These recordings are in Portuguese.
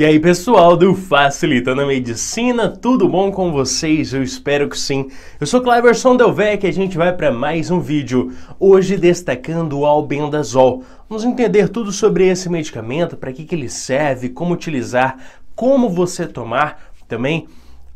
E aí, pessoal do Facilitando a Medicina, tudo bom com vocês? Eu espero que sim. Eu sou Cleverson Delvec e a gente vai para mais um vídeo, hoje destacando o albendazol. Vamos entender tudo sobre esse medicamento, para que, que ele serve, como utilizar, como você tomar, também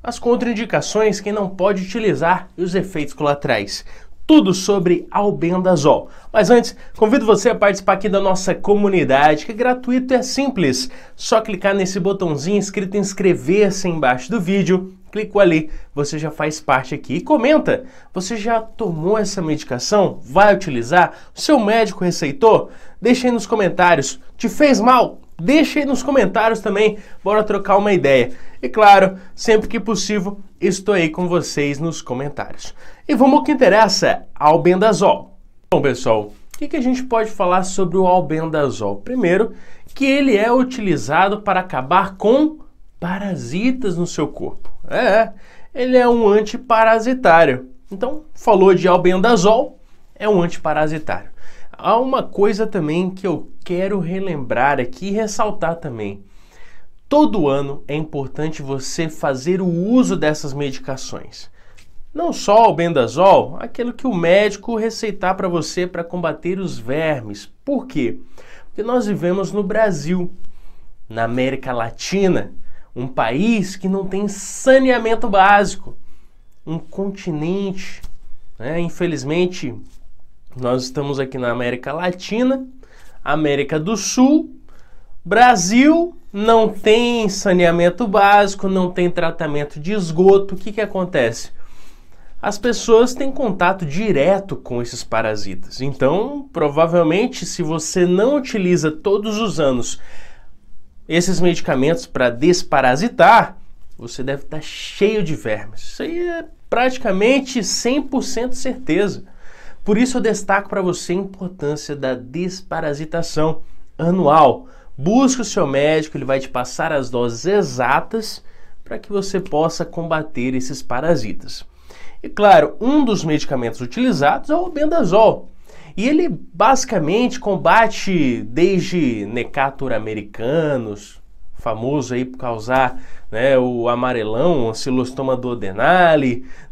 as contraindicações, quem não pode utilizar e os efeitos colaterais tudo sobre albendazol. Mas antes, convido você a participar aqui da nossa comunidade, que é gratuito e é simples. Só clicar nesse botãozinho escrito inscrever-se embaixo do vídeo, clicou ali, você já faz parte aqui. E comenta, você já tomou essa medicação? Vai utilizar? O seu médico receitou? Deixa aí nos comentários. Te fez mal? Deixa aí nos comentários também, bora trocar uma ideia. E claro, sempre que possível, Estou aí com vocês nos comentários. E vamos ao que interessa, albendazol. Bom, pessoal, o que, que a gente pode falar sobre o albendazol? Primeiro, que ele é utilizado para acabar com parasitas no seu corpo. É, ele é um antiparasitário. Então, falou de albendazol, é um antiparasitário. Há uma coisa também que eu quero relembrar aqui e ressaltar também todo ano é importante você fazer o uso dessas medicações. Não só o bendazol, aquilo que o médico receitar para você para combater os vermes. Por quê? Porque nós vivemos no Brasil, na América Latina, um país que não tem saneamento básico, um continente. Né? Infelizmente, nós estamos aqui na América Latina, América do Sul, Brasil não tem saneamento básico, não tem tratamento de esgoto, o que, que acontece? As pessoas têm contato direto com esses parasitas. Então, provavelmente, se você não utiliza todos os anos esses medicamentos para desparasitar, você deve estar tá cheio de vermes. Isso aí é praticamente 100% certeza. Por isso eu destaco para você a importância da desparasitação anual. Busque o seu médico, ele vai te passar as doses exatas para que você possa combater esses parasitas. E claro, um dos medicamentos utilizados é o Bendazol. E ele basicamente combate desde necator americanos, famoso aí por causar né, o amarelão, o ancilostoma do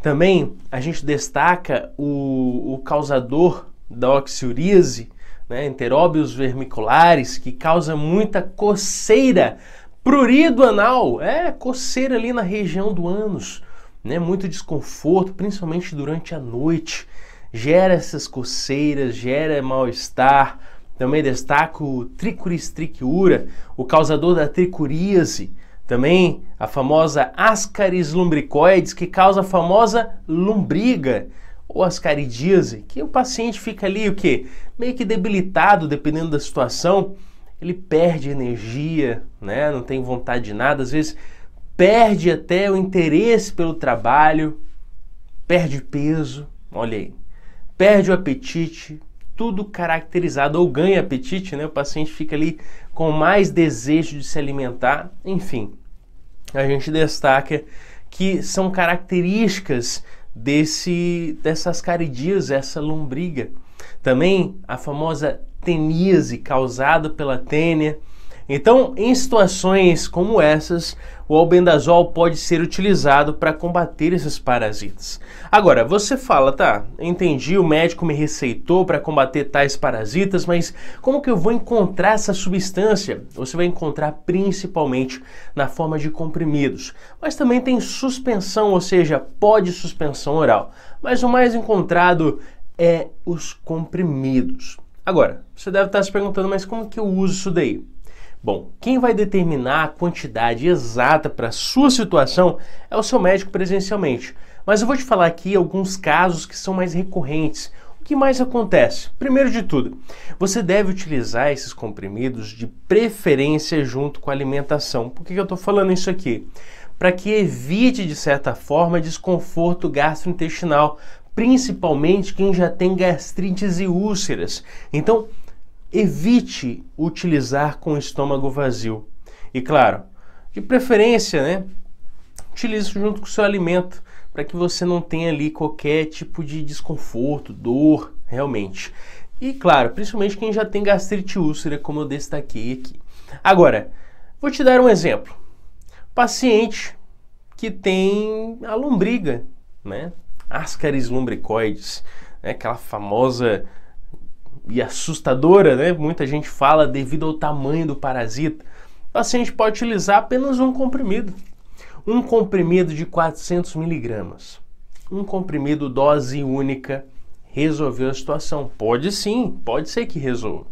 Também a gente destaca o, o causador da oxiuríase, né, enteróbios vermiculares, que causa muita coceira, prurido anal, é, coceira ali na região do ânus, né, muito desconforto, principalmente durante a noite, gera essas coceiras, gera mal-estar, também destaco o tricuris trichiura, o causador da tricuríase, também a famosa ascaris lumbricoides, que causa a famosa lombriga, ou ascaridíase, que o paciente fica ali o que meio que debilitado dependendo da situação, ele perde energia, né? Não tem vontade de nada, às vezes perde até o interesse pelo trabalho, perde peso, olha aí, perde o apetite, tudo caracterizado ou ganha apetite, né? O paciente fica ali com mais desejo de se alimentar, enfim. A gente destaca que são características desse dessas caridias, essa lombriga. Também a famosa teníase causada pela tênia, então, em situações como essas, o albendazol pode ser utilizado para combater esses parasitas. Agora, você fala, tá, entendi, o médico me receitou para combater tais parasitas, mas como que eu vou encontrar essa substância? Você vai encontrar principalmente na forma de comprimidos, mas também tem suspensão, ou seja, pode suspensão oral. Mas o mais encontrado é os comprimidos. Agora, você deve estar tá se perguntando, mas como que eu uso isso daí? Bom, quem vai determinar a quantidade exata para a sua situação é o seu médico presencialmente. Mas eu vou te falar aqui alguns casos que são mais recorrentes. O que mais acontece? Primeiro de tudo, você deve utilizar esses comprimidos de preferência junto com a alimentação. Por que, que eu estou falando isso aqui? Para que evite, de certa forma, desconforto gastrointestinal, principalmente quem já tem gastrites e úlceras. Então, evite utilizar com o estômago vazio. E claro, de preferência, né? Utilize junto com o seu alimento para que você não tenha ali qualquer tipo de desconforto, dor, realmente. E claro, principalmente quem já tem gastrite úlcera, como eu destaquei aqui. Agora, vou te dar um exemplo. Paciente que tem a lombriga, né? Ascaris lumbricoides, né? aquela famosa e assustadora, né? Muita gente fala devido ao tamanho do parasita. O assim, paciente pode utilizar apenas um comprimido. Um comprimido de 400 miligramas. Um comprimido dose única resolveu a situação. Pode sim, pode ser que resolva.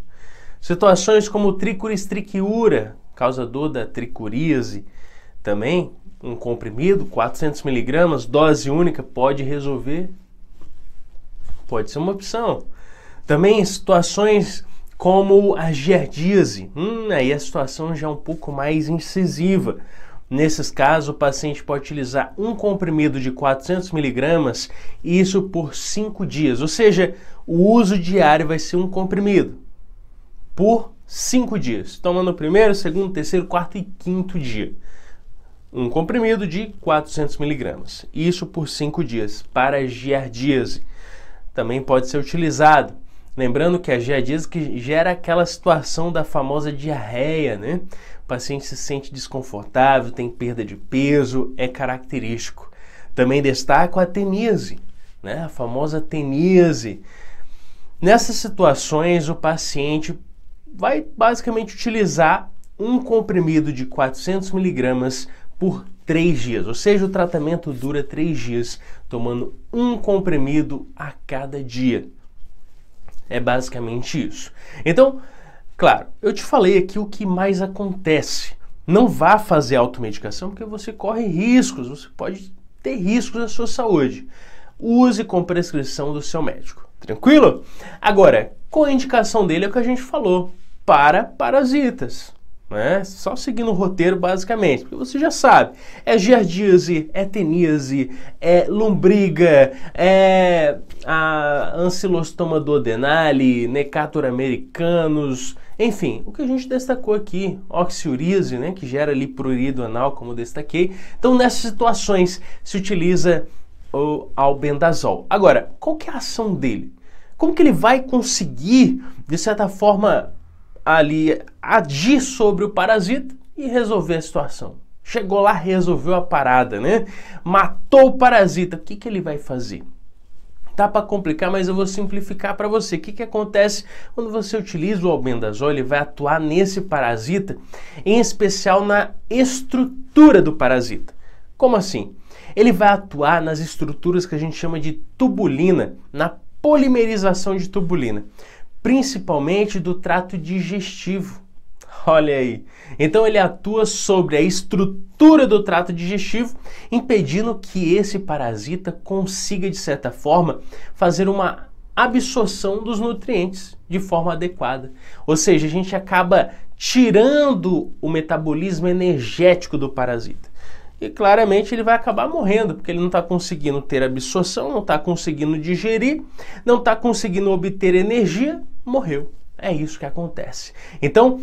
Situações como tricuris triquiura, causador da tricuríase, também um comprimido, 400 miligramas, dose única, pode resolver. Pode ser uma opção. Também situações como a giardíase. Hum, aí a situação já é um pouco mais incisiva. Nesses casos, o paciente pode utilizar um comprimido de 400mg, isso por 5 dias. Ou seja, o uso diário vai ser um comprimido por 5 dias. Tomando o primeiro, segundo, terceiro, quarto e quinto dia. Um comprimido de 400mg, isso por 5 dias, para giardíase. Também pode ser utilizado Lembrando que a giardíase é que gera aquela situação da famosa diarreia, né? O paciente se sente desconfortável, tem perda de peso, é característico. Também destaco a tenise, né? A famosa tenise. Nessas situações, o paciente vai basicamente utilizar um comprimido de 400 miligramas por três dias, ou seja, o tratamento dura três dias, tomando um comprimido a cada dia. É basicamente isso. Então, claro, eu te falei aqui o que mais acontece. Não vá fazer automedicação porque você corre riscos, você pode ter riscos na sua saúde. Use com prescrição do seu médico. Tranquilo? Agora, com a indicação dele é o que a gente falou: para parasitas. Né? Só seguindo o roteiro, basicamente, porque você já sabe: é giardíase, é teníase, é lombriga, é a ancilostoma do necator americanos, enfim, o que a gente destacou aqui, oxiurise, né, que gera ali prurido anal, como destaquei. Então, nessas situações, se utiliza o albendazol. Agora, qual que é a ação dele? Como que ele vai conseguir, de certa forma, ali agir sobre o parasita e resolver a situação. Chegou lá, resolveu a parada, né? Matou o parasita. O que, que ele vai fazer? Tá para complicar, mas eu vou simplificar para você. O que, que acontece quando você utiliza o albendazol? Ele vai atuar nesse parasita, em especial na estrutura do parasita. Como assim? Ele vai atuar nas estruturas que a gente chama de tubulina, na polimerização de tubulina principalmente do trato digestivo. Olha aí. Então ele atua sobre a estrutura do trato digestivo, impedindo que esse parasita consiga, de certa forma, fazer uma absorção dos nutrientes de forma adequada. Ou seja, a gente acaba tirando o metabolismo energético do parasita. E claramente ele vai acabar morrendo, porque ele não está conseguindo ter absorção, não está conseguindo digerir, não está conseguindo obter energia morreu. É isso que acontece. Então, o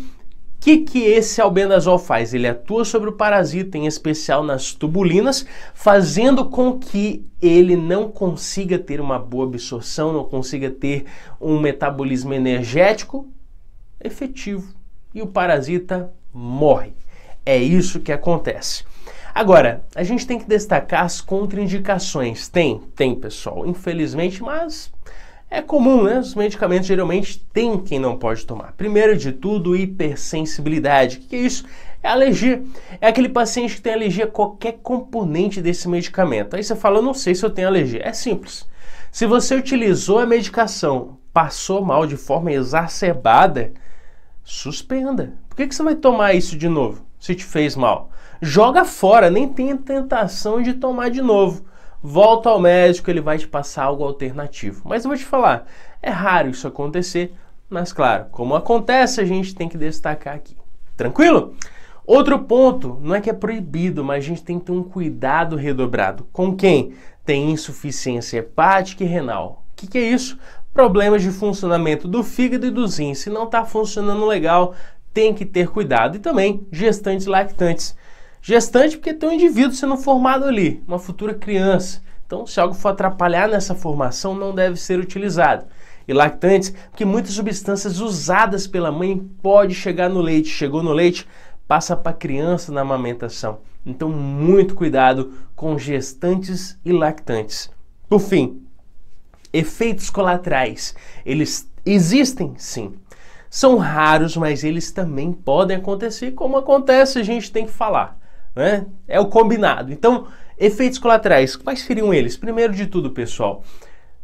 que, que esse albendazol faz? Ele atua sobre o parasita, em especial nas tubulinas, fazendo com que ele não consiga ter uma boa absorção, não consiga ter um metabolismo energético efetivo e o parasita morre. É isso que acontece. Agora, a gente tem que destacar as contraindicações. Tem, tem, pessoal, infelizmente, mas é comum, né? Os medicamentos geralmente têm quem não pode tomar. Primeiro de tudo, hipersensibilidade. O que é isso? É alergia. É aquele paciente que tem alergia a qualquer componente desse medicamento. Aí você fala, eu não sei se eu tenho alergia. É simples. Se você utilizou a medicação, passou mal de forma exacerbada, suspenda. Por que, que você vai tomar isso de novo se te fez mal? Joga fora, nem tenha tentação de tomar de novo volta ao médico, ele vai te passar algo alternativo. Mas eu vou te falar, é raro isso acontecer, mas claro, como acontece, a gente tem que destacar aqui. Tranquilo? Outro ponto, não é que é proibido, mas a gente tem que ter um cuidado redobrado. Com quem tem insuficiência hepática e renal. O que, que é isso? Problemas de funcionamento do fígado e do rins. Se não está funcionando legal, tem que ter cuidado. E também gestantes lactantes. Gestante porque tem um indivíduo sendo formado ali, uma futura criança. Então, se algo for atrapalhar nessa formação, não deve ser utilizado. E lactantes, porque muitas substâncias usadas pela mãe pode chegar no leite. Chegou no leite, passa para a criança na amamentação. Então, muito cuidado com gestantes e lactantes. Por fim, efeitos colaterais. Eles existem, sim. São raros, mas eles também podem acontecer, como acontece, a gente tem que falar né? É o combinado. Então, efeitos colaterais, quais seriam eles? Primeiro de tudo, pessoal,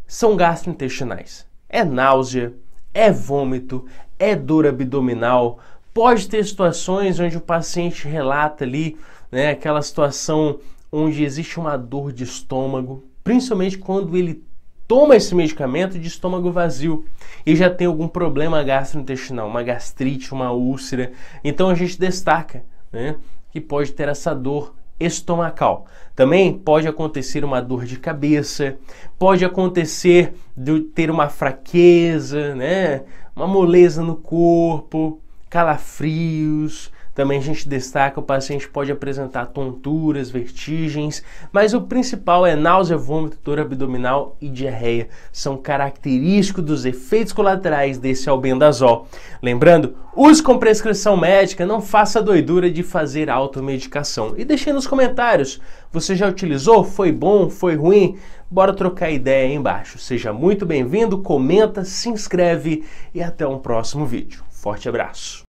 são gastrointestinais. É náusea, é vômito, é dor abdominal. Pode ter situações onde o paciente relata ali, né, aquela situação onde existe uma dor de estômago, principalmente quando ele toma esse medicamento de estômago vazio e já tem algum problema gastrointestinal, uma gastrite, uma úlcera. Então a gente destaca né, que pode ter essa dor estomacal. Também pode acontecer uma dor de cabeça, pode acontecer de ter uma fraqueza, né? uma moleza no corpo, calafrios, também a gente destaca o paciente pode apresentar tonturas, vertigens, mas o principal é náusea, vômito, dor abdominal e diarreia. São característicos dos efeitos colaterais desse albendazol. Lembrando, use com prescrição médica, não faça doidura de fazer automedicação. E deixe nos comentários, você já utilizou? Foi bom? Foi ruim? Bora trocar ideia aí embaixo. Seja muito bem-vindo, comenta, se inscreve e até um próximo vídeo. Forte abraço!